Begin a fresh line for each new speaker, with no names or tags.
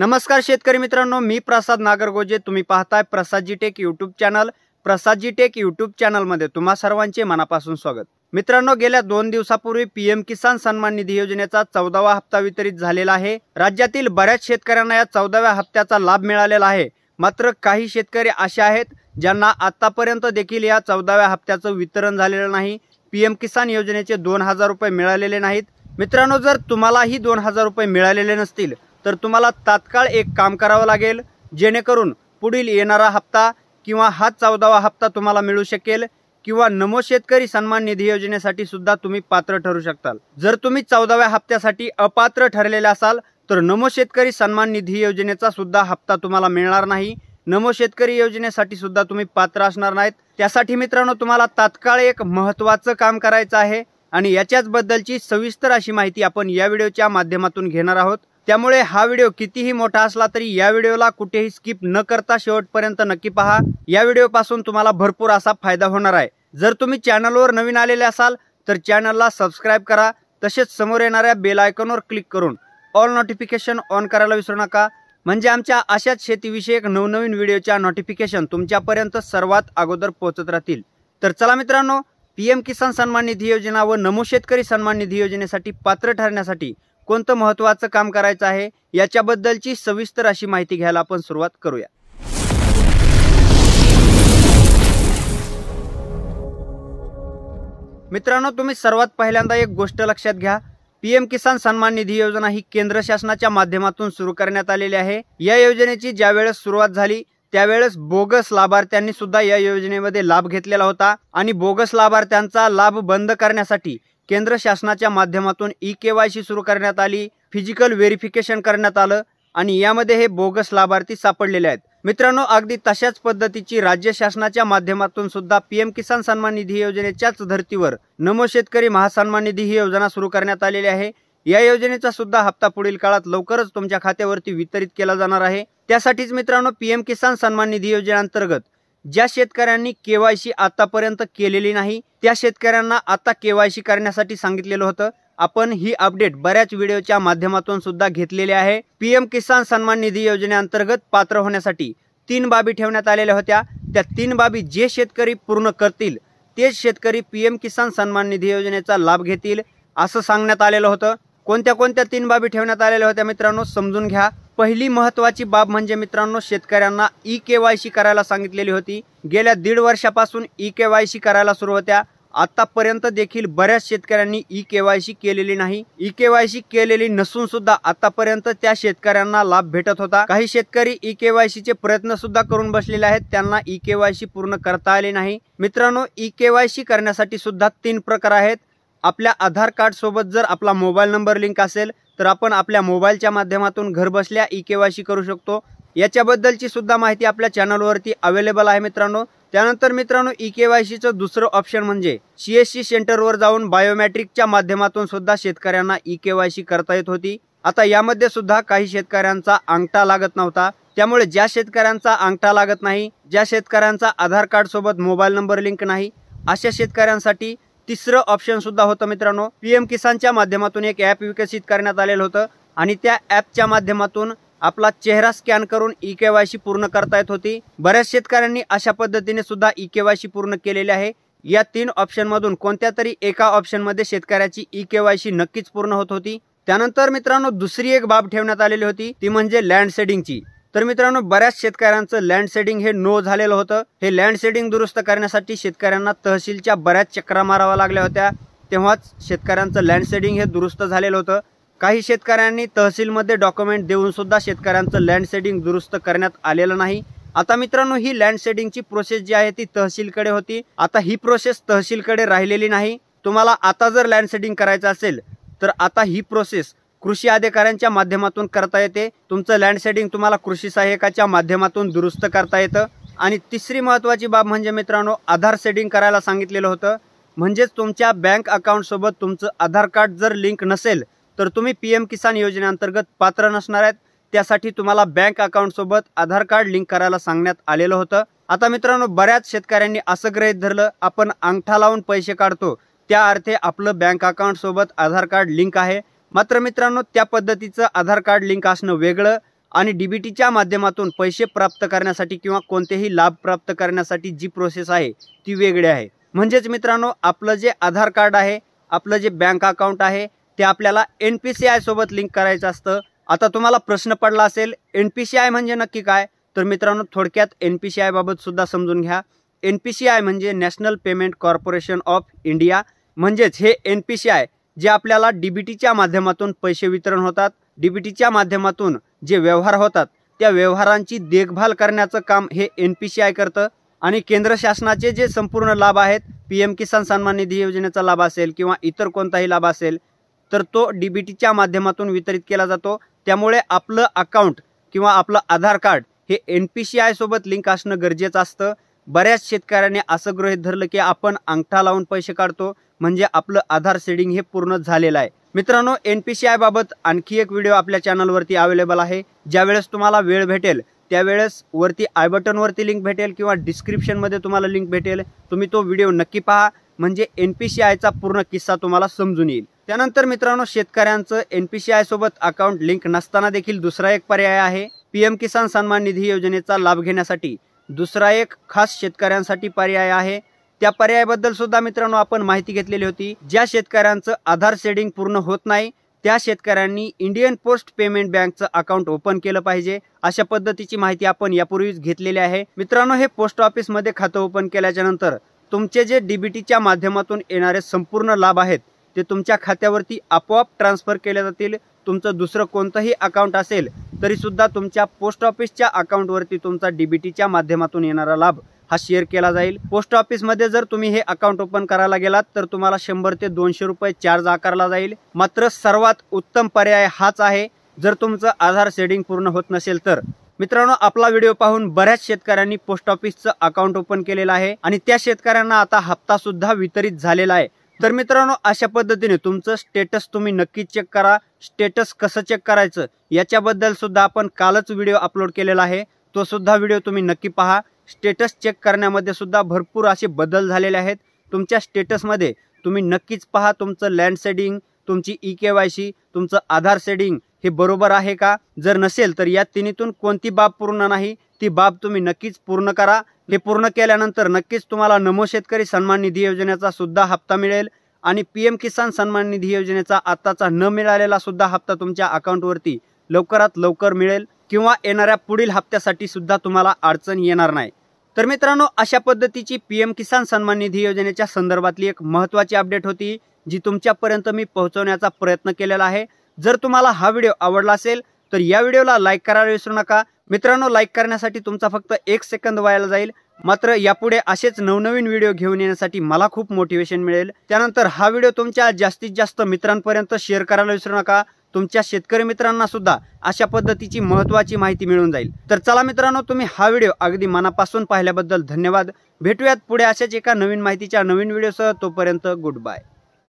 नमस्कार शेतकरी मित्रांनो मी प्रसाद नागरगोजे तुम्ही पाहताय Prasadji tech YouTube channel Prasadji tech channel चॅनलमध्ये तुम्हा सर्वांचे मनापासून स्वागत मित्रांनो गेल्या दोन दिवसापूर्वी पीएम किसान सन्मान निधी योजनेचा चौदावा हप्ता वितरित झालेला आहे राज्यातील बऱ्याच शेतकऱ्यांना या चौदाव्या हप्त्याचा लाभ मिळालेला आहे मात्र काही शेतकरी असे आहेत ज्यांना आतापर्यंत देखील या चौदाव्या हप्त्याचं वितरण झालेलं नाही पीएम किसान योजनेचे दोन हजार रुपये मिळालेले नाहीत मित्रांनो जर तुम्हालाही दोन हजार रुपये मिळालेले नसतील तर तुम्हाला तात्काळ एक काम करावं लागेल जेणेकरून पुढील येणारा हप्ता किंवा हा चौदावा हप्ता तुम्हाला मिळू शकेल किंवा नमो शेतकरी सन्मान निधी योजनेसाठी सुद्धा तुम्ही पात्र ठरू शकता जर तुम्ही चौदाव्या हप्त्यासाठी अपात्र ठरलेले असाल तर नमो शेतकरी सन्मान निधी योजनेचा सुद्धा हप्ता तुम्हाला मिळणार नाही नमो शेतकरी योजनेसाठी सुद्धा तुम्ही पात्र असणार नाहीत त्यासाठी मित्रांनो तुम्हाला तात्काळ एक महत्त्वाचं काम करायचं आहे आणि याच्याच बद्दलची सविस्तर अशी माहिती आपण या व्हिडिओच्या माध्यमातून घेणार आहोत त्यामुळे हा व्हिडिओ कितीही मोठा असला तरी या व्हिडिओला कुठेही स्किप न करता शेवटपर्यंत नक्की पहा या व्हिडिओपासून तुम्हाला भरपूर असा फायदा होणार आहे जर तुम्ही चॅनलवर नवीन आलेले असाल तर चॅनलला सबस्क्राईब करा तसेच समोर येणाऱ्या बेल आयकॉनवर क्लिक करून ऑल नोटिफिकेशन ऑन करायला विसरू नका म्हणजे आमच्या अशाच शेतीविषयक नवनवीन व्हिडिओच्या नोटिफिकेशन तुमच्यापर्यंत सर्वात अगोदर पोहोचत राहतील तर चला मित्रांनो पीएम किसान सन्मान निधी योजना व नमो शेतकरी सन्मान निधी योजनेसाठी पात्र ठरण्यासाठी कोणतं महत्वाचं काम करायचं आहे याच्याबद्दलची सविस्तर अशी माहिती घ्यायला आपण सुरुवात करूया मित्रांनो तुम्ही सर्वात पहिल्यांदा एक गोष्ट लक्षात घ्या पीएम किसान सन्मान निधी योजना ही केंद्र शासनाच्या माध्यमातून सुरू करण्यात आलेली आहे या योजनेची ज्यावेळेस सुरुवात झाली त्यावेळेस बोगस लाभार्थ्यांनी सुद्धा या योजनेमध्ये लाभ घेतलेला होता आणि बोगस लाभार्थ्यांचा लाभ बंद करण्यासाठी केंद्र शासनाच्या माध्यमातून ई के वाय सी सुरू करण्यात आली फिजिकल व्हेरिफिकेशन करण्यात आलं आणि यामध्ये हे बोगस लाभार्थी सापडलेले आहेत मित्रांनो अगदी तशाच पद्धतीची राज्य शासनाच्या माध्यमातून सुद्धा पीएम किसान सन्मान निधी योजनेच्याच धर्तीवर नमो शेतकरी महासन्मान निधी ही योजना सुरू करण्यात आलेली आहे या योजनेचा सुद्धा हप्ता पुढील काळात लवकरच तुमच्या खात्यावरती वितरित केला जाणार आहे त्यासाठीच मित्रांनो पीएम किसान सन्मान निधी योजनेअंतर्गत ज्या शेतकऱ्यांनी केवायसी आतापर्यंत केलेली नाही त्या शेतकऱ्यांना आता केवायसी करण्यासाठी सांगितलेलं होतं आपण ही अपडेट बऱ्याच व्हिडिओच्या माध्यमातून सुद्धा घेतलेली आहे पीएम किसान सन्मान निधी योजनेअंतर्गत पात्र होण्यासाठी तीन बाबी ठेवण्यात आलेल्या होत्या त्या तीन बाबी जे शेतकरी पूर्ण करतील तेच शेतकरी पीएम किसान सन्मान निधी योजनेचा लाभ घेतील असं सांगण्यात आलेलं होतं कोणत्या कोणत्या तीन बाबी ठेवण्यात आलेल्या होत्या मित्रांनो समजून घ्या पहिली महत्वाची बाब म्हणजे मित्रांनो शेतकऱ्यांना ई के वाय सी करायला सांगितलेली होती गेल्या दीड वर्षापासून ई के वाय सी करायला सुरू होत्या आतापर्यंत देखील बऱ्याच शेतकऱ्यांनी ई के वाय सी केलेली नाही ई के वाय सी केलेली नसून सुद्धा आतापर्यंत त्या शेतकऱ्यांना लाभ भेटत होता काही शेतकरी ई के वाय सी चे प्रयत्न सुद्धा करून बसलेले आहेत त्यांना ई के वाय सी पूर्ण करता आले नाही मित्रांनो ई के वाय सी करण्यासाठी सुद्धा तीन प्रकार आहेत आपल्या आधार कार्डसोबत जर आपला मोबाईल नंबर लिंक असेल तर आपण आपल्या मोबाईलच्या माध्यमातून घरबसल्या ई के करू शकतो याच्याबद्दलची सुद्धा माहिती आपल्या चॅनलवरती अवेलेबल आहे मित्रांनो त्यानंतर मित्रांनो ई के वाय सीचं दुसरं ऑप्शन म्हणजे सी एस सी सेंटरवर जाऊन बायोमॅट्रिकच्या माध्यमातून सुद्धा शेतकऱ्यांना ई के वाय सी करता येत होती आता यामध्ये सुद्धा काही शेतकऱ्यांचा अंगठा लागत नव्हता त्यामुळे ज्या शेतकऱ्यांचा अंगठा लागत नाही ज्या शेतकऱ्यांचा आधार कार्ड सोबत मोबाईल नंबर लिंक नाही अशा शेतकऱ्यांसाठी तिसरं ऑप्शन सुद्धा होतं मित्रांनो पीएम किसानच्या माध्यमातून एक ॲप विकसित करण्यात आलेलं होतं आणि त्या ॲपच्या माध्यमातून आपला चेहरा स्कॅन करून ई e केवायसी पूर्ण करता येत होती बऱ्याच शेतकऱ्यांनी अशा पद्धतीने सुद्धा ई के वाय सी पूर्ण केलेली आहे या तीन ऑप्शनमधून कोणत्या तरी एका ऑप्शन मध्ये शेतकऱ्याची ई के वाय सी नक्कीच पूर्ण होत होती त्यानंतर मित्रांनो दुसरी एक बाब ठेवण्यात आलेली होती ती म्हणजे लँड सेडिंगची तर मित्रांनो बऱ्याच शेतकऱ्यांचं लँडसेडिंग हे नो झालेलं होतं हे लँडसेडिंग दुरुस्त करण्यासाठी शेतकऱ्यांना तहसीलच्या बऱ्याच चक्रा माराव्या लागल्या होत्या तेव्हाच शेतकऱ्यांचं लँडसेडिंग हे दुरुस्त झालेलं होतं काही शेतकऱ्यांनी तहसीलमध्ये डॉक्युमेंट देऊनसुद्धा शेतकऱ्यांचं लँडसेडिंग दुरुस्त करण्यात आलेलं नाही आता मित्रांनो ही लँडसेडिंगची प्रोसेस जी आहे ती तहसीलकडे होती आता ही प्रोसेस तहसीलकडे राहिलेली नाही तुम्हाला आता जर लँडसेडिंग करायचं असेल तर आता ही प्रोसेस कृषी अधिकाऱ्यांच्या माध्यमातून करता येते तुमचं लँडसेडिंग तुम्हाला कृषी सहाय्यकाच्या माध्यमातून दुरुस्त करता येतं आणि तिसरी महत्त्वाची बाब म्हणजे मित्रांनो आधार सेडिंग करायला सांगितलेलं होतं म्हणजेच तुमच्या बँक अकाउंटसोबत तुमचं आधार कार्ड जर लिंक नसेल तर तुम्ही पी एम किसान योजनेअंतर्गत पात्र नसणार आहेत त्यासाठी तुम्हाला बँक अकाउंटसोबत आधार कार्ड लिंक करायला सांगण्यात आलेलं होतं आता मित्रांनो बऱ्याच शेतकऱ्यांनी असं ग्रहित धरलं आपण अंगठा लावून पैसे काढतो त्या अर्थे आपलं बँक अकाउंटसोबत आधार कार्ड लिंक आहे मात्र मित्रांनो त्या पद्धतीचं आधार कार्ड लिंक असणं वेगळं आणि डीबीटीच्या माध्यमातून पैसे प्राप्त करण्यासाठी किंवा कोणतेही लाभ प्राप्त करण्यासाठी जी प्रोसेस आहे ती वेगळी आहे म्हणजेच मित्रांनो आपलं जे आधार कार्ड आहे आपलं जे बँक अकाउंट आहे ते आपल्याला एन पी सी सोबत लिंक करायचं असतं आता तुम्हाला प्रश्न पडला असेल एन पी सी आय म्हणजे नक्की काय तर मित्रांनो थोडक्यात एन पी सी आयबाबत सुद्धा समजून घ्या एन पी सी आय म्हणजे national payment corporation of India म्हणजेच हे एन पी सी आय जे आपल्याला डीबीटीच्या माध्यमातून पैसे वितरण होतात डी बी टीच्या माध्यमातून जे व्यवहार होतात त्या व्यवहारांची देखभाल करण्याचं काम हे एन पी सी आय करतं आणि केंद्र शासनाचे जे संपूर्ण लाभ आहेत पी एम किसान सन्मान निधी योजनेचा लाभ असेल किंवा इतर कोणताही लाभ असेल तर तो डी बी टीच्या माध्यमातून वितरित केला जातो त्यामुळे आपलं अकाउंट किंवा आपलं आधार कार्ड हे एन पी सी आयसोबत लिंक असणं गरजेचं असतं बऱ्याच शेतकऱ्यांनी असं गृहित धरलं की आपण अंगठा लावून पैसे काढतो म्हणजे आपलं आधार सेडिंग हे पूर्ण झालेलं आहे मित्रांनो एन पी सी बाबत आणखी एक व्हिडिओ आपल्या चॅनलवरती अवेलेबल आहे ज्यावेळेस तुम्हाला वेळ भेटेल त्यावेळेस वरती आय बटनवरती लिंक भेटेल किंवा डिस्क्रिप्शनमध्ये तुम्हाला लिंक भेटेल तुम्ही तो व्हिडिओ नक्की पहा म्हणजे एन पी सी आयचा पूर्ण किस्सा तुम्हाला समजून येईल त्यानंतर मित्रांनो शेतकऱ्यांचं एन पी सी आयसोबत अकाउंट लिंक नसताना देखील दुसरा एक पर्याय आहे पी एम किसान सन्मान निधी योजनेचा लाभ घेण्यासाठी दुसरा एक खास शेतकऱ्यांसाठी पर्याय आहे त्या पर्यायाबद्दल सुद्धा मित्रांनो आपण माहिती घेतलेली होती ज्या शेतकऱ्यांचं आधार सेडिंग पूर्ण होत नाही त्या शेतकऱ्यांनी इंडियन पोस्ट पेमेंट बँकचं अकाउंट ओपन केलं पाहिजे अशा पद्धतीची माहिती आपण यापूर्वीच घेतलेली आहे मित्रांनो हे पोस्ट ऑफिसमध्ये खातं ओपन केल्याच्या नंतर तुमचे जे डीबीटीच्या माध्यमातून येणारे संपूर्ण लाभ आहेत ते तुमच्या खात्यावरती आपोआप ट्रान्सफर केले जातील तुमचं दुसरं कोणतंही अकाउंट असेल तरीसुद्धा तुमच्या पोस्ट ऑफिसच्या अकाउंटवरती तुमचा डीबीटीच्या माध्यमातून येणारा लाभ हा शेअर केला जाईल पोस्ट ऑफिसमध्ये जर तुम्ही हे अकाउंट ओपन करायला गेलात तर तुम्हाला शंभर ते दोनशे रुपये चार्ज आकारला जाईल मात्र सर्वात उत्तम पर्याय हाच आहे जर तुमचं आधार सेडिंग पूर्ण होत नसेल तर मित्रांनो आपला व्हिडिओ पाहून बऱ्याच शेतकऱ्यांनी पोस्ट ऑफिसचं अकाउंट ओपन केलेलं आहे आणि त्या शेतकऱ्यांना आता हप्ता सुद्धा वितरित झालेला आहे तर मित्रांनो अशा पद्धतीने तुमचं स्टेटस तुम्ही नक्की चेक करा स्टेटस कसं चेक करायचं याच्याबद्दल सुद्धा आपण कालच व्हिडिओ अपलोड केलेला आहे तो सुद्धा व्हिडिओ तुम्ही नक्की पहा स्टेटस चेक करण्यामध्ये सुद्धा भरपूर असे बदल झालेले आहेत तुमच्या स्टेटसमध्ये तुम्ही नक्कीच पहा तुमचं लँड सेडिंग तुमची ई के वाय सी तुमचं आधार सेडिंग हे बरोबर आहे का जर नसेल तर या तिन्हीतून कोणती बाब पूर्ण नाही ती बाब तुम्ही नक्कीच पूर्ण करा ते पूर्ण केल्यानंतर नक्कीच तुम्हाला नमो शेतकरी सन्मान निधी योजनेचा सुद्धा हप्ता मिळेल आणि पी एम किसान सन्मान निधी योजनेचा आत्ताचा न मिळालेला सुद्धा हप्ता तुमच्या अकाउंटवरती लवकरात लवकर मिळेल किंवा येणाऱ्या पुढील हप्त्यासाठी सुद्धा तुम्हाला अडचण येणार नाही तर मित्रांनो अशा पद्धतीची पी किसान सन्मान निधी योजनेच्या संदर्भातली एक महत्त्वाची अपडेट होती जी तुमच्यापर्यंत मी पोहोचवण्याचा प्रयत्न केलेला आहे जर तुम्हाला हा व्हिडिओ आवडला असेल तर या व्हिडिओला लाईक करायला विसरू नका मित्रांनो लाईक करण्यासाठी तुमचा फक्त एक सेकंद व्हायला जाईल मात्र यापुढे असेच नवनवीन व्हिडिओ घेऊन येण्यासाठी मला खूप मोटिवेशन मिळेल त्यानंतर हा व्हिडिओ तुमच्या जास्तीत जास्त मित्रांपर्यंत शेअर करायला विसरू नका तुमच्या शेतकरी मित्रांना सुद्धा अशा पद्धतीची महत्त्वाची माहिती मिळून जाईल तर चला मित्रांनो तुम्ही हा व्हिडिओ अगदी मनापासून पाहिल्याबद्दल धन्यवाद भेटूयात पुढे अशाच एका नवीन माहितीच्या नवीन व्हिडिओसह तोपर्यंत गुड बाय